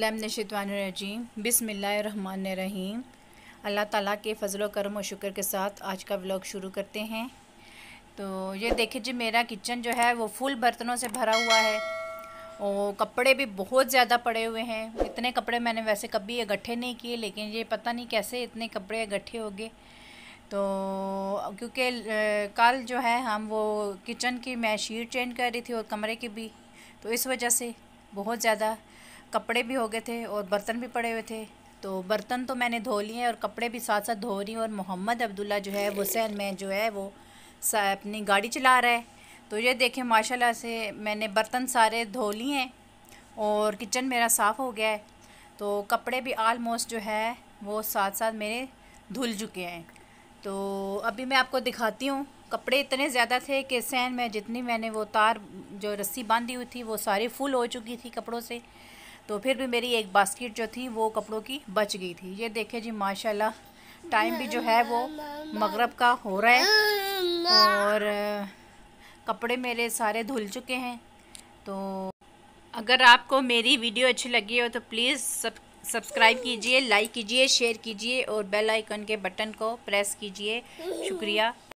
लमनशवानरजीम बिसमीम अल्लाह ताला के फजल करम और शुक्र के साथ आज का व्लॉग शुरू करते हैं तो ये देखिए जी मेरा किचन जो है वो फुल बर्तनों से भरा हुआ है और कपड़े भी बहुत ज़्यादा पड़े हुए हैं इतने कपड़े मैंने वैसे कभी इकट्ठे नहीं किए लेकिन ये पता नहीं कैसे इतने कपड़े इकट्ठे हो गए तो क्योंकि कल जो है हम वो किचन की मैं शीट चेंज कर रही थी और कमरे की भी तो इस वजह से बहुत ज़्यादा कपड़े भी हो गए थे और बर्तन भी पड़े हुए थे तो बर्तन तो मैंने धो लिए और कपड़े भी साथ साथ धो रही हूँ और मोहम्मद अब्दुल्ला जो है वो सहन में जो है वो अपनी गाड़ी चला रहा है तो ये देखें माशाल्लाह से मैंने बर्तन सारे धो लिए हैं और किचन मेरा साफ़ हो गया है तो कपड़े भी आलमोस्ट जो है वो साथ साथ मेरे धुल चुके हैं तो अभी मैं आपको दिखाती हूँ कपड़े इतने ज़्यादा थे कि सहन में जितनी मैंने वो तार जो रस्सी बांधी हुई थी वो सारी फुल हो चुकी थी कपड़ों से तो फिर भी मेरी एक बास्केट जो थी वो कपड़ों की बच गई थी ये देखे जी माशाल्लाह टाइम भी जो है वो मगरब का हो रहा है और कपड़े मेरे सारे धुल चुके हैं तो अगर आपको मेरी वीडियो अच्छी लगी हो तो प्लीज़ सब सब्सक्राइब कीजिए लाइक कीजिए शेयर कीजिए और बेल आइकन के बटन को प्रेस कीजिए शुक्रिया